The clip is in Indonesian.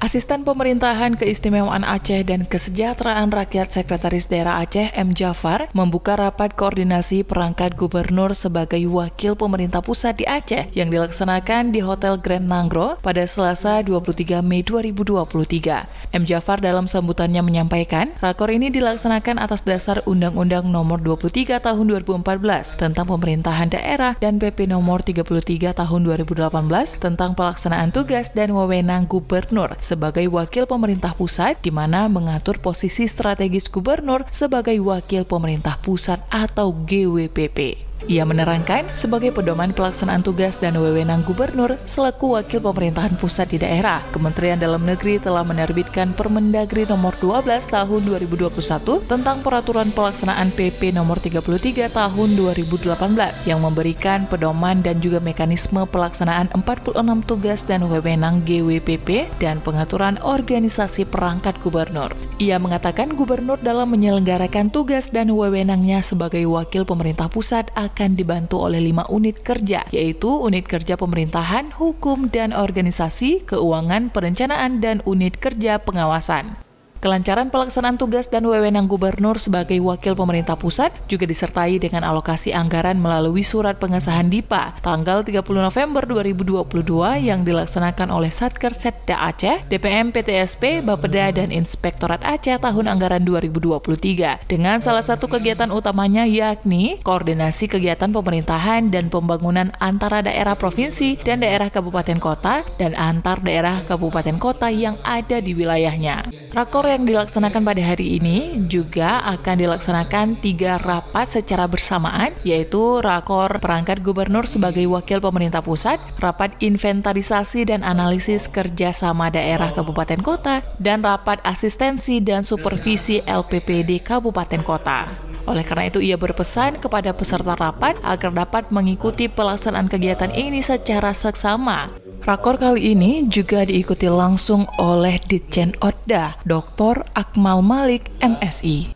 Asisten Pemerintahan Keistimewaan Aceh dan Kesejahteraan Rakyat Sekretaris Daerah Aceh M. Jafar membuka rapat koordinasi perangkat gubernur sebagai wakil pemerintah pusat di Aceh yang dilaksanakan di Hotel Grand Nangro pada Selasa 23 Mei 2023. M. Jafar dalam sambutannya menyampaikan, rakor ini dilaksanakan atas dasar Undang-Undang Nomor 23 Tahun 2014 tentang Pemerintahan Daerah dan PP Nomor 33 Tahun 2018 tentang pelaksanaan tugas dan wewenang gubernur sebagai wakil pemerintah pusat di mana mengatur posisi strategis gubernur sebagai wakil pemerintah pusat atau GWPP. Ia menerangkan sebagai pedoman pelaksanaan tugas dan wewenang gubernur selaku wakil pemerintahan pusat di daerah. Kementerian Dalam Negeri telah menerbitkan Permendagri nomor 12 tahun 2021 tentang peraturan pelaksanaan PP nomor 33 tahun 2018 yang memberikan pedoman dan juga mekanisme pelaksanaan 46 tugas dan wewenang GWPP dan pengaturan organisasi perangkat gubernur. Ia mengatakan gubernur dalam menyelenggarakan tugas dan wewenangnya sebagai wakil pemerintah pusat akan dibantu oleh lima unit kerja, yaitu unit kerja pemerintahan, hukum dan organisasi, keuangan, perencanaan, dan unit kerja pengawasan. Kelancaran pelaksanaan tugas dan wewenang gubernur sebagai wakil pemerintah pusat juga disertai dengan alokasi anggaran melalui surat pengesahan DIPA tanggal 30 November 2022 yang dilaksanakan oleh Satker Setda Aceh, DPM PTSP, Bapeda, dan Inspektorat Aceh tahun anggaran 2023 dengan salah satu kegiatan utamanya yakni koordinasi kegiatan pemerintahan dan pembangunan antara daerah provinsi dan daerah kabupaten kota dan antar daerah kabupaten kota yang ada di wilayahnya. Rakor yang dilaksanakan pada hari ini juga akan dilaksanakan tiga rapat secara bersamaan, yaitu rakor perangkat gubernur sebagai wakil pemerintah pusat, rapat inventarisasi dan analisis kerjasama daerah kabupaten kota, dan rapat asistensi dan supervisi LPPD kabupaten kota. Oleh karena itu, ia berpesan kepada peserta rapat agar dapat mengikuti pelaksanaan kegiatan ini secara seksama Rakor kali ini juga diikuti langsung oleh Ditjen Oda, Dr. Akmal Malik, MSI.